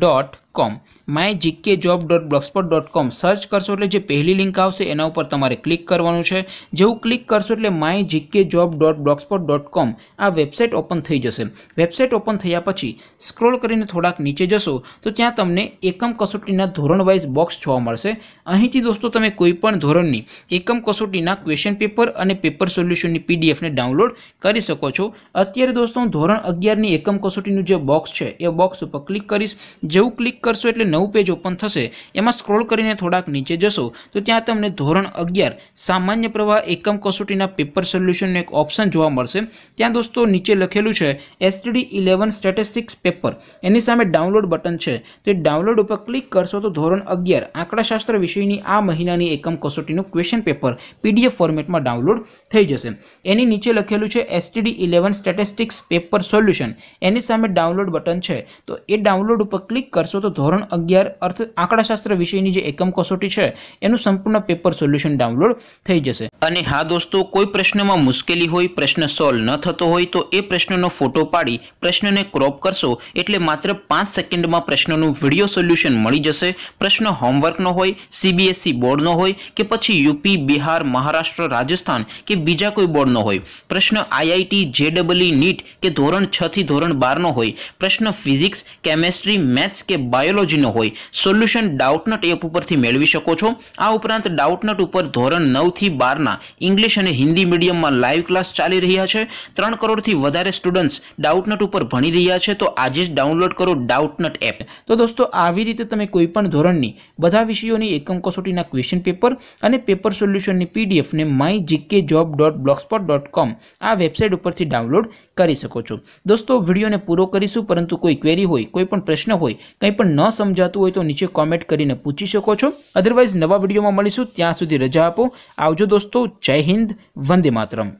dot com my GK job dot blogspot dot com search કરશો એટલે જે પહેલી લિંક આવશે એના ઉપર તમારે ક્લિક કરવાનું છે જેવું ક્લિક કરશો એટલે my GK job dot blogspot dot com આ વેબસાઇટ ઓપન થઈ જશે વેબસાઇટ ઓપન થયા પછી સ્ક્રોલ કરીને થોડાક નીચે જશો તો ત્યાં તમને એકમ કસોટીના ધોરણ વાઇઝ બોક્સ જોવા મળશે અહીંથી દોસ્તો તમે કોઈપણ ધોરણની એકમ કસોટીના ક્વેશ્ચન પેપર અને પેપર સોલ્યુશનની પીડીએફને ડાઉનલોડ કરી શકો છો અત્યારે દોસ્તો હું ધોરણ અગિયારની એકમ કસોટીનું જે બોક્સ છે એ બોક્સ ઉપર ક્લિક કરીશ જેવું ક્લિક કરશો એટલે નવું પેજ ઓપન થશે એમાં સ્ક્રોલ કરીને થોડાક નીચે જશો તો ત્યાં તમને ધોરણ અગિયાર સામાન્ય પ્રવાહ એકમ કસોટીના પેપર સોલ્યુશનનું એક ઓપ્શન જોવા મળશે ત્યાં દોસ્તો નીચે લખેલું છે એસટીડી ઇલેવન સ્ટેટિસ્ટિક્સ પેપર એની સામે ડાઉનલોડ બટન છે તો એ ડાઉનલોડ ઉપર ક્લિક કરશો તો ધોરણ અગિયાર આંકડાશાસ્ત્ર વિષયની આ મહિનાની એકમ કસોટીનું ક્વેશ્ચન પેપર પીડીએફ ફોર્મેટમાં ડાઉનલોડ થઈ જશે એની નીચે લખેલું છે STD eleven statistics paper solution એની સામે ડાઉનલોડ બટન છે તો એ ડાઉનલોડ ડાઉનલોડ ઉપર ક્લિક કરશો તો ધોરણ અગિયાર અર્થ આંકડાશાસ્ત્ર વિષયની જે એકમ કસોટી છે એનું સંપૂર્ણ પેપર સોલ્યુશન ડાઉનલોડ થઈ જશે અને હા દોસ્તો કોઈ પ્રશ્નમાં મુશ્કેલી હોય પ્રશ્ન સોલ્વ ન થતો હોય તો એ પ્રશ્નનો ફોટો પાડી પ્રશ્નને ક્રોપ કરશો એટલે માત્ર પાંચ સેકન્ડમાં પ્રશ્નનું વિડીયો સોલ્યુશન મળી જશે પ્રશ્ન હોમવર્કનો હોય સીબીએસઈ બોર્ડનો e હોય કે પછી યુપી બિહાર મહારાષ્ટ્ર રાજસ્થાન કે બીજા કોઈ બોર્ડનો હોય પ્રશ્ન આઈઆઈટી જેડબલઈ નીટ કે ધોરણ છ થી ધોરણ બારનો હોય પ્રશ્ન ફિઝિક્સ કેમેસ્ટ્રી કેમેસ્ટ્રી મેથ્સ કે બાયોલોજીનો હોય સોલ્યુશન ડાઉટનટ એપ ઉપરથી મેળવી શકો છો આ ઉપરાંત ડાઉટનટ ઉપર ધોરણ નવથી બારના ઇંગ્લિશ અને હિન્દી મીડિયમમાં લાઈવ ક્લાસ ચાલી રહ્યા છે ત્રણ કરોડથી વધારે સ્ટુડન્ટ્સ ડાઉટનટ ઉપર ભણી રહ્યા છે તો આજે જ ડાઉનલોડ કરો ડાઉટનટ એપ તો દોસ્તો આવી રીતે તમે કોઈપણ ધોરણની બધા વિષયોની એકમ કસોટીના ક્વેશ્ચન પેપર અને પેપર સોલ્યુશનની પીડીએફને my GK job dot blogspot dot com આ વેબસાઇટ ઉપરથી ડાઉનલોડ કરી શકો છો દોસ્તો વિડીયોને પૂરો કરીશું પરંતુ કોઈ ક્વેરી હોય કોઈ પણ પ્રશ્ન હોય કંઈ પણ ન સમજાતું હોય તો નીચે કોમેન્ટ કરીને પૂછી શકો છો અધરવાઇઝ નવા વિડીયોમાં મળીશું ત્યાં સુધી રજા આપો આવજો દોસ્તો જય હિન્દ વંદે માતરમ